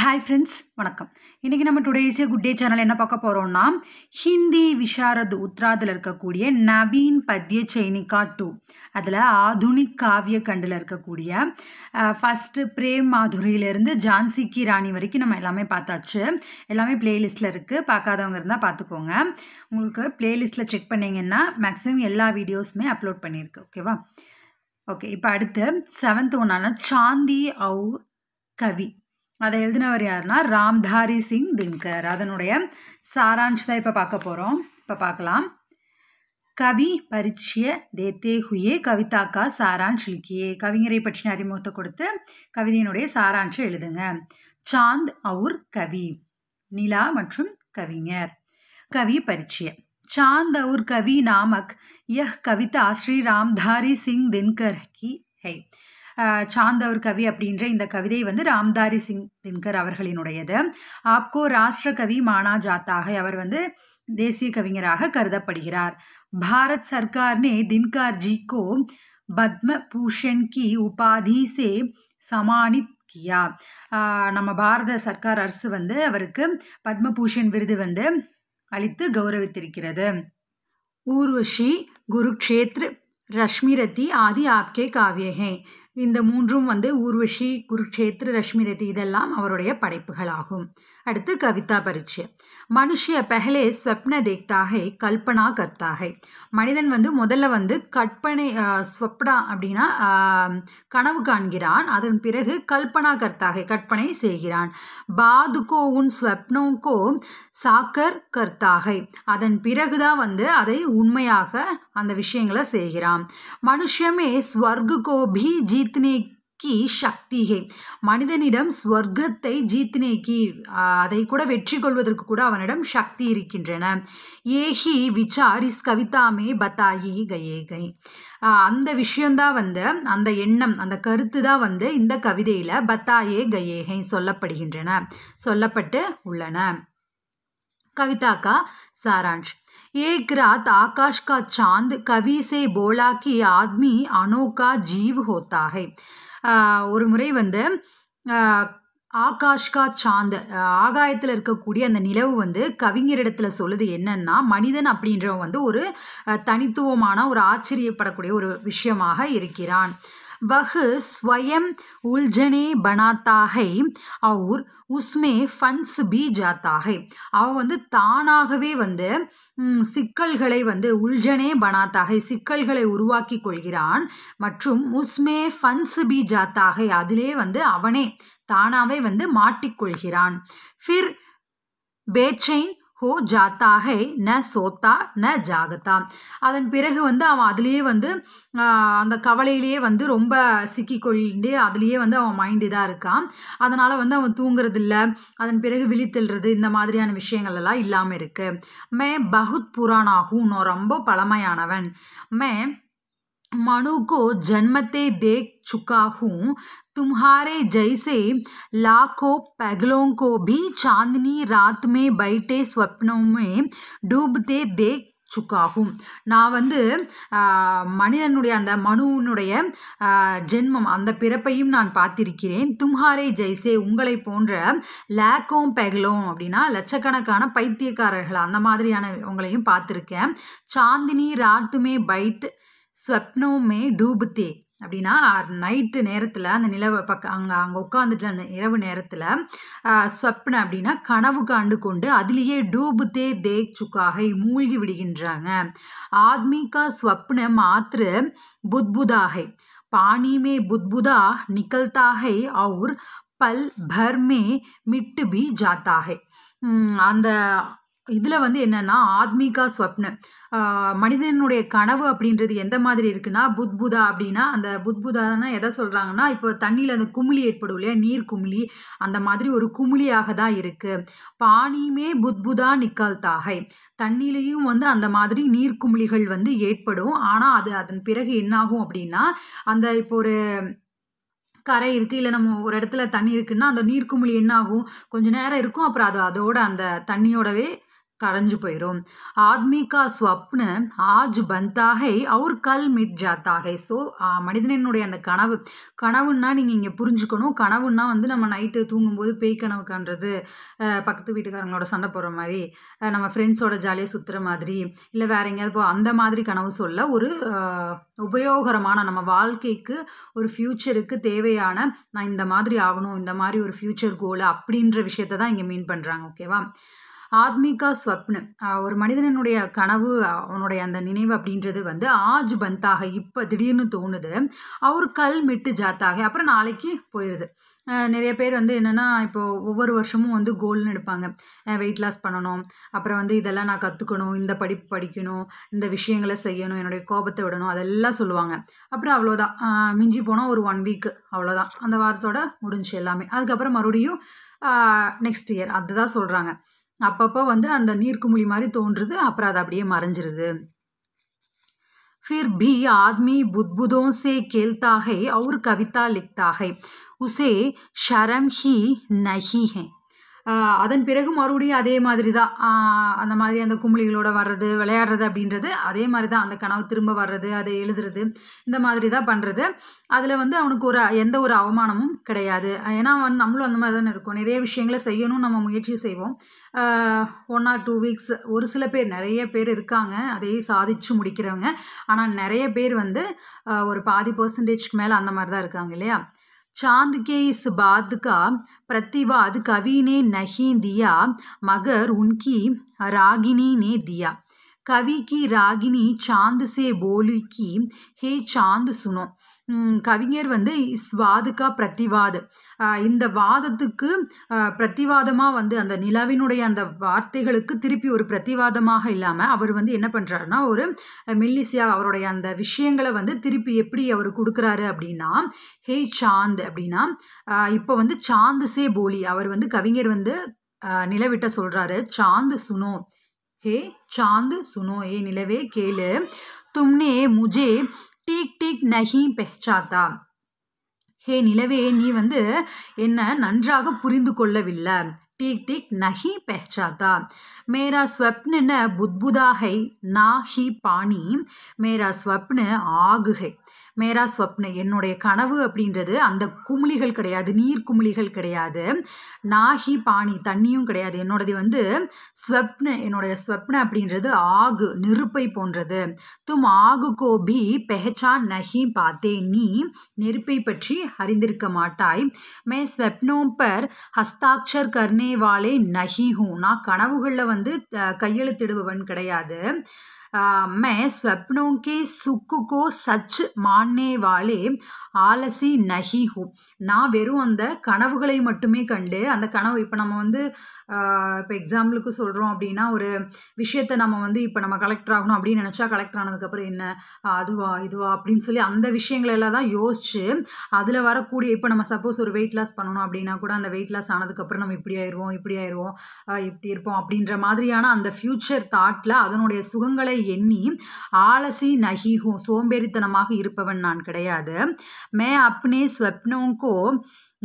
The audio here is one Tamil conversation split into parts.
ஹாய் ஃப்ரெண்ட்ஸ் வணக்கம் இன்றைக்கி நம்ம டுடே குட் டே சேனல் என்ன பார்க்க போகிறோம்னா ஹிந்தி விஷாரத் உத்ராதில் இருக்கக்கூடிய நவீன் பத்ய சைனிகா டூ அதில் ஆதுனிக் காவிய கண்டில் இருக்கக்கூடிய ஃபஸ்ட்டு பிரேம் மாதுரியிலேருந்து ஜான்சி கி ராணி வரைக்கும் நம்ம எல்லாமே பார்த்தாச்சு எல்லாமே பிளேலிஸ்ட்டில் இருக்குது பார்க்காதவங்க இருந்தால் பார்த்துக்கோங்க உங்களுக்கு பிளேலிஸ்ட்டில் செக் பண்ணிங்கன்னா மேக்ஸிமம் எல்லா வீடியோஸுமே அப்லோட் பண்ணியிருக்கு ஓகேவா ஓகே இப்போ அடுத்து செவன்த் ஒன்றான சாந்தி அவு கவி அதை எழுதினவர் யாருன்னா ராம்தாரி சிங் தின்கர் அதனுடைய சாராம்ஷ் தான் இப்போ பார்க்க போகிறோம் இப்போ பார்க்கலாம் கவி பரிச்சிய தேத்தே ஹுயே கவிதாக்கா சாரான்ஷ் லிக்கியே கவிஞரை பற்றின அறிமுகத்தை கொடுத்து கவிதையினுடைய சாராம்சம் எழுதுங்க சாந்த் அவுர் கவி நிலா மற்றும் கவிஞர் கவி பரிச்சய சாந்த் அவுர் கவி நாமக் யஹ் கவிதா ஸ்ரீ ராம்தாரி சிங் தின்கர் கி ஹை சாந்தவர் கவி அப்படின்ற இந்த கவிதை வந்து ராம்தாரி சிங் தின்கர் அவர்களினுடையது ஆப்கோ ராஷ்டிர கவி மானா ஜாத்தாக அவர் வந்து தேசிய கவிஞராக கருதப்படுகிறார் பாரத் சர்க்கார்னே தின்கார் ஜி கோ பத்ம பூஷன் கி உபாதி சே சமானித் கியா நம்ம பாரத சர்க்கார் அரசு வந்து அவருக்கு பத்மபூஷன் விருது வந்து அளித்து கௌரவித்திருக்கிறது ஊர்வஷி குருக்ஷேத்ர ரஷ்மிரதி ஆதி ஆப்கே காவியகே இந்த மூன்றும் வந்து ஊர்வஷி ரஷ்மி ரதி இதெல்லாம் அவருடைய படைப்புகளாகும் அடுத்து கவிதா பரீட்சை மனுஷிய பெஹலே ஸ்வப்ன தேக்தாகை கல்பனா கர்த்தாகை மனிதன் வந்து முதல்ல வந்து கற்பனை ஸ்வப்னா அப்படின்னா கனவு காண்கிறான் அதன் பிறகு கல்பனா கர்த்தாகை கற்பனை செய்கிறான் பாதுகோ உன் ஸ்வப்னோக்கோ சாக்கர் கர்த்தாகை அதன் பிறகுதான் வந்து அதை உண்மையாக அந்த விஷயங்களை செய்கிறான் மனுஷமே ஸ்வர்குகோ பி ஜீத்னே கி சக்திகே மனிதனிடம் ஸ்வர்க்கத்தை ஜீத்னேகி அதை கூட வெற்றி கொள்வதற்கு கூட அவனிடம் சக்தி இருக்கின்றன ஏஹி விசார் இஸ் கவிதாமே பத்தாயி கயேகை அந்த விஷயந்தான் வந்து அந்த எண்ணம் அந்த கருத்து தான் வந்து இந்த கவிதையில் பத்தாயே கயேகை சொல்லப்படுகின்றன சொல்லப்பட்டு உள்ளன கவிதாக்கா சாரான்ஷ் एक रात आकाश का चांद कवि से बोला कि आदमी अनोखा जीव होता है ஒரு முறை வந்து ஆகாஷ்கா சாந்த் ஆகாயத்தில் இருக்கக்கூடிய அந்த நிலவு வந்து கவிஞரிடத்தில் சொல்லுது என்னன்னா மனிதன் அப்படின்றவன் வந்து ஒரு தனித்துவமான ஒரு ஆச்சரியப்படக்கூடிய ஒரு விஷயமாக இருக்கிறான் வகு ஸ்வயம் உல்ஜனே बनाता அவர் உஸ்மே ஃபன்ஸ் பி ஜாத்தாக அவள் வந்து தானாகவே வந்து சிக்கல்களை வந்து உல்ஜனே பனாத்தாக சிக்கல்களை உருவாக்கி கொள்கிறான் மற்றும் உஸ்மே ஃபன்ஸ் பி ஜாத்தாகை அதிலே வந்து அவனே தானாகவே வந்து மாட்டிக்கொள்கிறான் ஃபிர் பேச்சைன் ஹோ ஜாத்தா ஹை ந சோத்தா ந ஜாகத்தா அதன் பிறகு வந்து அவன் அதுலேயே வந்து அந்த கவலையிலேயே வந்து ரொம்ப சிக்கிக்கொண்டு அதுலேயே வந்து அவன் மைண்டு இதாக இருக்கான் அதனால் வந்து அவன் தூங்குறதில்ல அதன் பிறகு விழித்தெழுறது இந்த மாதிரியான விஷயங்கள் எல்லாம் இல்லாமல் இருக்குது மே பகுத் புராணாகும் நான் ரொம்ப பழமையானவன் மே மனுக்கோ ஜென்மத்தை தேக் சுக்காகும் तुम्हारे जैसे लाखों पगलों को भी चांदनी रात में बैठे स्वप्नों में डूबते देख சுக்காகும் நான் வந்து மனிதனுடைய அந்த மனுவினுடைய ஜென்மம் அந்த பிறப்பையும் நான் பார்த்திருக்கிறேன் தும்ஹாரே ஜெய்சே உங்களை போன்ற லேக்கோம் பெகலோம் அப்படின்னா லட்சக்கணக்கான பைத்தியக்காரர்கள் அந்த மாதிரியான உங்களையும் பார்த்துருக்கேன் சாந்தினி ராத்துமே பைட் ஸ்வப்னோமே டூபுத்தே அப்படின்னா நைட்டு நேரத்தில் அந்த நிலவை பக்க அங்கே அங்கே உட்காந்துட்டு அந்த இரவு நேரத்தில் ஸ்வப்ன அப்படின்னா கனவு காண்டு கொண்டு அதிலேயே டூபுதே தே சுக்காகை மூழ்கி விடுகின்றாங்க ஆத்மிகா ஸ்வப்ன மாத்திரு புத்புதாகை பாணிமே புத்புதா நிகழ்த்தாகை அவுர் பல் பர்மே மிட்டு பி ஜாத்தாகை அந்த இதில் வந்து என்னென்னா ஆத்மிகா ஸ்வப்ன மனிதனுடைய கனவு அப்படின்றது எந்த மாதிரி இருக்குன்னா புத் புதா அப்படின்னா அந்த புத்புதான்னா எதை சொல்கிறாங்கன்னா இப்போ தண்ணியில் அந்த குமிழி ஏற்படும் இல்லையா நீர் குமிழி அந்த மாதிரி ஒரு குமிழியாக தான் இருக்குது பாணியுமே புத்புதா நிக்கால் தாகை தண்ணியிலையும் வந்து அந்த மாதிரி நீர்க்குமிழிகள் வந்து ஏற்படும் ஆனால் அது அதன் பிறகு என்னாகும் அப்படின்னா அந்த இப்போ ஒரு கரை இருக்குது இல்லை நம்ம ஒரு இடத்துல தண்ணி இருக்குன்னா அந்த நீர்க்குமிழி என்னாகும் கொஞ்சம் நேரம் இருக்கும் அப்புறம் அது அதோட அந்த தண்ணியோடவே கரைஞ்சு போயிடும் ஆத்மிகா ஸ்வப்ன ஆஜ் பந்தாகை அவர் கல் மிட் ஜாத்தாகை ஸோ மனிதனினுடைய அந்த கனவு கனவுன்னா நீங்கள் இங்கே புரிஞ்சுக்கணும் கனவுன்னா வந்து நம்ம நைட்டு தூங்கும்போது பேய் கனவு பக்கத்து வீட்டுக்காரங்களோட சண்டை போடுற மாதிரி நம்ம ஃப்ரெண்ட்ஸோட ஜாலியாக சுற்றுற மாதிரி இல்லை வேற எங்கேயாவது போ அந்த மாதிரி கனவு சொல்ல ஒரு உபயோகரமான நம்ம வாழ்க்கைக்கு ஒரு ஃப்யூச்சருக்கு தேவையான நான் இந்த மாதிரி ஆகணும் இந்த மாதிரி ஒரு ஃப்யூச்சர் கோல் அப்படின்ற விஷயத்தை தான் இங்கே மீன் பண்ணுறாங்க ஓகேவா ஆத்மிகா ஸ்வப்னம் ஒரு மனிதனுடைய கனவு அவனுடைய அந்த நினைவு அப்படின்றது வந்து ஆஜ் பந்தாக இப்போ திடீர்னு தோணுது அவர் கல் மிட்டு ஜாத்தாக அப்புறம் நாளைக்கு போயிடுது நிறைய பேர் வந்து என்னென்னா இப்போது ஒவ்வொரு வருஷமும் வந்து கோல்னு எடுப்பாங்க வெயிட் லாஸ் பண்ணணும் அப்புறம் வந்து இதெல்லாம் நான் கற்றுக்கணும் இந்த படிப்பு படிக்கணும் இந்த விஷயங்களை செய்யணும் என்னுடைய கோபத்தை விடணும் அதெல்லாம் சொல்லுவாங்க அப்புறம் அவ்வளோதான் மிஞ்சி போனால் ஒரு ஒன் வீக்கு அவ்வளோதான் அந்த வாரத்தோட முடிஞ்சு எல்லாமே அதுக்கப்புறம் மறுபடியும் நெக்ஸ்ட் இயர் அதுதான் சொல்கிறாங்க அப்பப்போ வந்து அந்த நீர்க்குமுழி மாதிரி தோன்றுது அப்புறம் அது அப்படியே மறைஞ்சிருது ஃபிர் பி ஆத்மி புத் புத்புதோசே கேல்தாகை அவுர் கவிதா லிக்தாகை உசே ஷரம் ஹி நஹி ஹே அதன் பிறகு மறுபடியும் அதே மாதிரி தான் அந்த மாதிரி அந்த கும்பலிகளோட வர்றது விளையாடுறது அப்படின்றது அதே மாதிரி தான் அந்த கனவு திரும்ப வர்றது அதை எழுதுறது இந்த மாதிரி தான் பண்ணுறது அதில் வந்து அவனுக்கு ஒரு எந்த ஒரு அவமானமும் கிடையாது ஏன்னா வந்து நம்மளும் அந்த மாதிரி தானே இருக்கும் நிறைய விஷயங்களை செய்யணும் நம்ம முயற்சி செய்வோம் ஒன் ஆர் டூ வீக்ஸ் ஒரு சில பேர் நிறைய பேர் இருக்காங்க அதையே சாதிச்சு முடிக்கிறவங்க ஆனால் நிறைய பேர் வந்து ஒரு பாதி பர்சன்டேஜ்க்கு மேலே அந்த மாதிரி தான் இருக்காங்க இல்லையா चांद के इस बात का प्रतिवाद कवि ने नहीं दिया मगर उनकी रागिनी ने दिया கவிக்கு ராகினி रागिनी चांद से बोली की हे கவிஞர் வந்து இஸ் வாதுக்கா இந்த வாதத்துக்கு பிரத்திவாதமாக வந்து அந்த நிலவினுடைய அந்த வார்த்தைகளுக்கு திருப்பி ஒரு பிரத்திவாதமாக இல்லாமல் அவர் வந்து என்ன பண்ணுறாருன்னா ஒரு மில்லிசியா அவருடைய அந்த விஷயங்களை வந்து திருப்பி எப்படி அவர் கொடுக்குறாரு அப்படின்னா ஹே சாந்த் அப்படின்னா இப்போ வந்து சாந்து சே போலி அவர் வந்து கவிஞர் வந்து நிலவிட்ட சொல்கிறாரு சாந்து சுனோ हे चांद सुनो ये निलवे केल तुमने मुझे ठीक ठीक नहीं पहचाता ஹே நிலவே நீ வந்து என்ன நன்றாக புரிந்து கொள்ளவில்லை டிக் டிக் நஹி पहचाता மேரா स्वप्न न बुदबुदा है ना ही पानी मेरा स्वप्न மேரா ஸ்வப்ன என்னுடைய கனவு அப்படின்றது அந்த குமிழிகள் கிடையாது நீர் குமிழிகள் கிடையாது நாஹி பாணி தண்ணியும் கிடையாது என்னோடது வந்து ஸ்வப்ன என்னுடைய ஸ்வப்ன அப்படின்றது ஆகு நெருப்பை போன்றது தும் ஆகு கோபி பெஹச்சான் நஹி பார்த்தே நீ நெருப்பை பற்றி அறிந்திருக்க மாட்டாய் மே ஸ்வப்னோ பர் ஹஸ்தாட்சர் கர்னே நினைவாலே நான் கனவுகளில் வந்து கையெழுத்திடுபவன் கிடையாது मैं ஸ்வப்னோ கே सुख को सच मानने ஆலசி நஹி ஹூ நான் வெறும் அந்த கனவுகளை மட்டுமே கண்டு அந்த கனவு இப்போ நம்ம வந்து இப்போ எக்ஸாம்பிளுக்கு சொல்கிறோம் அப்படின்னா ஒரு விஷயத்தை நம்ம வந்து இப்போ நம்ம கலெக்டர் ஆகணும் அப்படின்னு நினச்சா கலெக்ட் ஆனதுக்கப்புறம் என்ன அதுவா இதுவா அப்படின்னு சொல்லி அந்த விஷயங்களெல்லாம் தான் யோசித்து அதில் வரக்கூடிய இப்போ நம்ம சப்போஸ் ஒரு வெயிட் லாஸ் பண்ணணும் அப்படின்னா கூட அந்த வெயிட் லாஸ் ஆனதுக்கப்புறம் நம்ம இப்படி ஆயிடுவோம் இப்படி ஆயிடுவோம் இப்படி இருப்போம் அப்படின்ற மாதிரியான அந்த ஃப்யூச்சர் தாட்டில் அதனுடைய சுகங்களை எண்ணி ஆலசி நகிஹூ சோம்பேறித்தனமாக இருப்பவன் நான் கிடையாது மே அப்னே ஸ்வப்னோங்கோ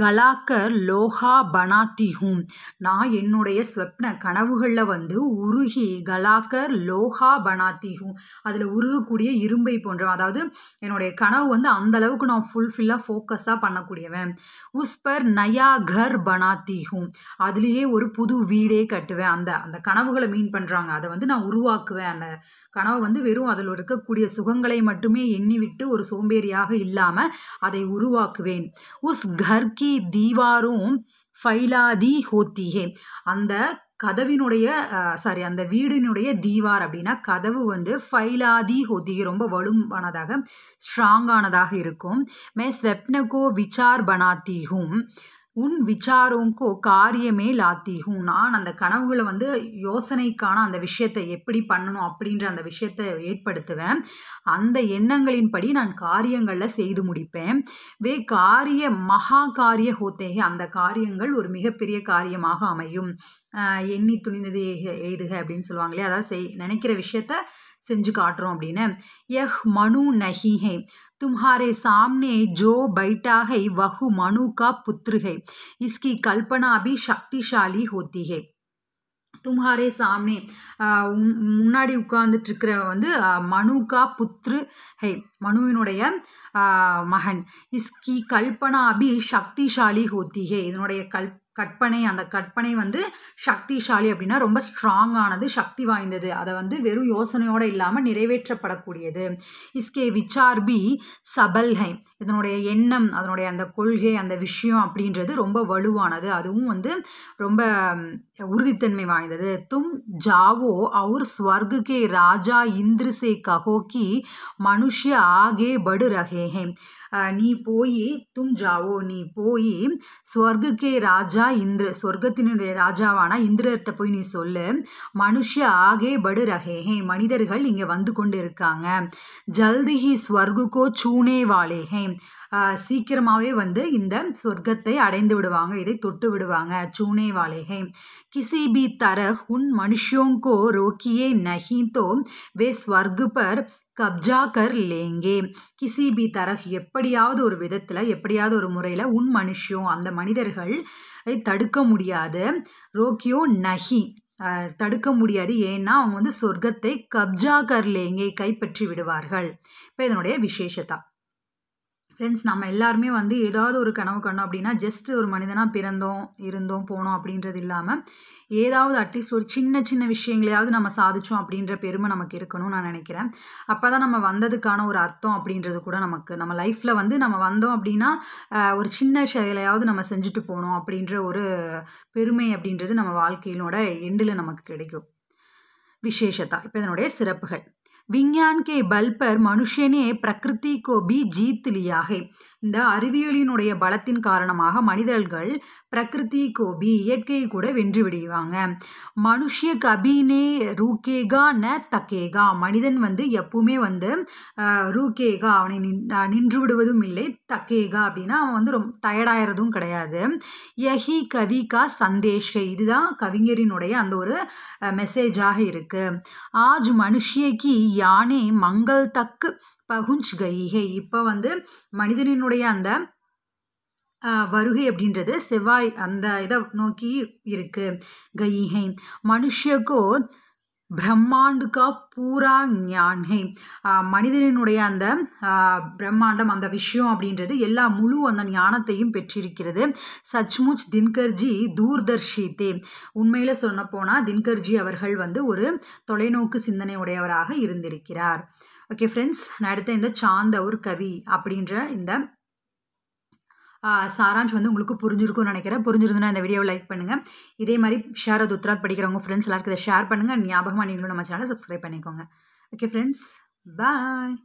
கலாக்கர் லோஹா பனாத்திஹூம் நான் என்னுடைய ஸ்வப்ன கனவுகளில் வந்து உருகி கலாக்கர் லோஹா பனாத்திஹூம் அதில் உருகக்கூடிய இரும்பை போன்ற அதாவது என்னுடைய கனவு வந்து அந்த அளவுக்கு நான் ஃபுல்ஃபில்லாக ஃபோக்கஸாக பண்ணக்கூடியவன் உஸ்பர் நயா கர் பனாத்திஹூம் அதுலேயே ஒரு புது வீடே கட்டுவேன் அந்த அந்த கனவுகளை மீன் பண்ணுறாங்க அதை வந்து நான் உருவாக்குவேன் அந்த கனவு வந்து வெறும் அதில் இருக்கக்கூடிய சுகங்களை மட்டுமே எண்ணிவிட்டு ஒரு சோம்பேறியாக இல்லாமல் அதை உருவாக்குவேன் உஸ் கர் கி தீவாரும் ஃபைலாதி ஹோத்திஹே அந்த கதவினுடைய சாரி அந்த வீடினுடைய தீவார் அப்படின்னா கதவு வந்து ஃபைலாதி ஹோத்திகி ரொம்ப வலுவானதாக ஸ்ட்ராங்கானதாக இருக்கும் மே ஸ்வெப்னகோ விசார் பனாத்திகும் உன் விசாரோங்கோ காரியமே ஹூ நான் அந்த கனவுகளை வந்து யோசனைக்கான அந்த விஷயத்தை எப்படி பண்ணணும் அப்படின்ற அந்த விஷயத்தை ஏற்படுத்துவேன் அந்த எண்ணங்களின்படி நான் காரியங்களில் செய்து முடிப்பேன் வே காரிய மகா காரிய ஹோத்தேகே அந்த காரியங்கள் ஒரு மிகப்பெரிய காரியமாக அமையும் எண்ணி துணிந்தது எய்துக அப்படின்னு சொல்லுவாங்களே அதாவது செய் நினைக்கிற விஷயத்த செஞ்சு காட்டுறோம் அப்படின்னு எஹ் மனு நஹிஹே तुम्हारे सामने जो बैठा है वह मनु का पुत्र है इसकी कल्पना भी शक्तिशाली होती है தும்ஹாரே சாம்னே முன்னாடி உட்கார்ந்துட்டு வந்து மனுகா புத்ரு ஹே மனுவினுடைய மகன் இஸ்கி கல்பனா அபி சக்திசாலி ஹோத்தி ஹே இதனுடைய கல் கற்பனை அந்த கற்பனை வந்து சக்திசாலி அப்படின்னா ரொம்ப ஸ்ட்ராங்கானது சக்தி வாய்ந்தது அதை வந்து வெறும் யோசனையோடு இல்லாமல் நிறைவேற்றப்படக்கூடியது இஸ்கே விச்சார் பி சபல்ஹை இதனுடைய எண்ணம் அதனுடைய அந்த கொள்கை அந்த விஷயம் அப்படின்றது ரொம்ப வலுவானது அதுவும் வந்து ரொம்ப உறுதித்தன்மை வாய்ந்தது தும் ஜாவோ அவர் ஸ்வர்கு ராஜா இந்திரசே கஹோக்கி மனுஷ ஆகே படு ரகே நீ போய் தும் ஜாவோ நீ போய் ஸ்வர்க்கே ராஜா இந்திர ஸ்வர்க்கத்தினுடைய ராஜாவான இந்திரர்கிட்ட போய் நீ சொல்லு மனுஷ ஆகே படு ரகேஹே மனிதர்கள் இங்கே வந்து கொண்டு இருக்காங்க ஜல்திஹி ஸ்வர்குகோ சூனே வாழேஹே சீக்கிரமாகவே வந்து இந்த சொர்க்கத்தை அடைந்து விடுவாங்க இதை தொட்டு விடுவாங்க சூனே வாழேகே கிசி பி தர உன் மனுஷோங்கோ ரோக்கியே நஹி தோ வே ஸ்வர்கு பர் கப்ஜா கர் லேங்கே கிசி பி தரஹ் எப்படியாவது ஒரு விதத்தில் எப்படியாவது ஒரு முறையில் உன் மனுஷியோ அந்த மனிதர்கள் தடுக்க முடியாது ரோக்கியோ நஹி தடுக்க முடியாது ஏன்னா அவங்க வந்து சொர்க்கத்தை கப்ஜா கர் லேங்கே கைப்பற்றி விடுவார்கள் இப்போ இதனுடைய விசேஷத்தான் ஃப்ரெண்ட்ஸ் நம்ம எல்லாருமே வந்து ஏதாவது ஒரு கனவு கண்ணோம் அப்படின்னா ஜஸ்ட் ஒரு மனிதனாக பிறந்தோம் இருந்தோம் போனோம் அப்படின்றது இல்லாமல் ஏதாவது அட்லீஸ்ட் ஒரு சின்ன சின்ன விஷயங்களையாவது நம்ம சாதித்தோம் அப்படின்ற பெருமை நமக்கு இருக்கணும்னு நான் நினைக்கிறேன் அப்போ தான் நம்ம வந்ததுக்கான ஒரு அர்த்தம் அப்படின்றது கூட நமக்கு நம்ம லைஃப்பில் வந்து நம்ம வந்தோம் அப்படின்னா ஒரு சின்ன செயலையாவது நம்ம செஞ்சுட்டு போனோம் அப்படின்ற ஒரு பெருமை அப்படின்றது நம்ம வாழ்க்கையினோட எண்டில் நமக்கு கிடைக்கும் விசேஷத்தா இப்போ இதனுடைய சிறப்புகள் விஞ்ஞான் கே பல்பர் மனுஷனே பிரகிருதி கோ பி ஜீத் இந்த அறிவியலினுடைய பலத்தின் காரணமாக மனிதர்கள் பிரகிருதி கோபி இயற்கையை கூட வென்று விடுவாங்க மனுஷ கபினே ரூகேகா ந தக்கேகா மனிதன் வந்து எப்பவுமே வந்து ரூகேகா அவனை நின்று விடுவதும் இல்லை தக்கேகா அப்படின்னா அவன் வந்து ரொம்ப டயர்டாயிரதும் கிடையாது யஹி கவிகா சந்தேஷ்கை இதுதான் கவிஞரினுடைய அந்த ஒரு மெசேஜாக இருக்குது ஆஜ் மனுஷியக்கு யானை மங்கள் தக்கு பகுஞ்ச் கைகை இப்போ வந்து மனிதனினுடைய அந்த வருகை அப்படின்றது செவ்வாய் அந்த இதை நோக்கி இருக்குது கையிகை மனுஷகோ பிரம்மாண்டுக்கா பூரா ஞானே மனிதனினுடைய அந்த பிரம்மாண்டம் அந்த விஷயம் அப்படின்றது எல்லா முழு அந்த ஞானத்தையும் பெற்றிருக்கிறது சச்முச் தின்கர்ஜி தூர்தர்ஷி தே உண்மையில் சொன்ன போனால் தின்கர்ஜி அவர்கள் வந்து ஒரு தொலைநோக்கு சிந்தனை உடையவராக இருந்திருக்கிறார் ஓகே ஃப்ரெண்ட்ஸ் நான் எடுத்த இந்த சாந்த ஒரு கவி அப்படின்ற இந்த சாரான்ஷ் வந்து உங்களுக்கு புரிஞ்சிருக்கும்னு நினைக்கிறேன் புரிஞ்சிருந்துன்னா இந்த வீடியோவை லைக் பண்ணுங்கள் இதே மாதிரி ஷேர் அது உத்ராத் படிக்கிறவங்க ஃப்ரெண்ட்ஸ் எல்லாருக்கும் இதை ஷேர் பண்ணுங்கள் ஞாபகமாக நீங்களும் நம்ம சேனலை சப்ஸ்கிரைப் பண்ணிக்கோங்க ஓகே ஃப்ரெண்ட்ஸ் பாய்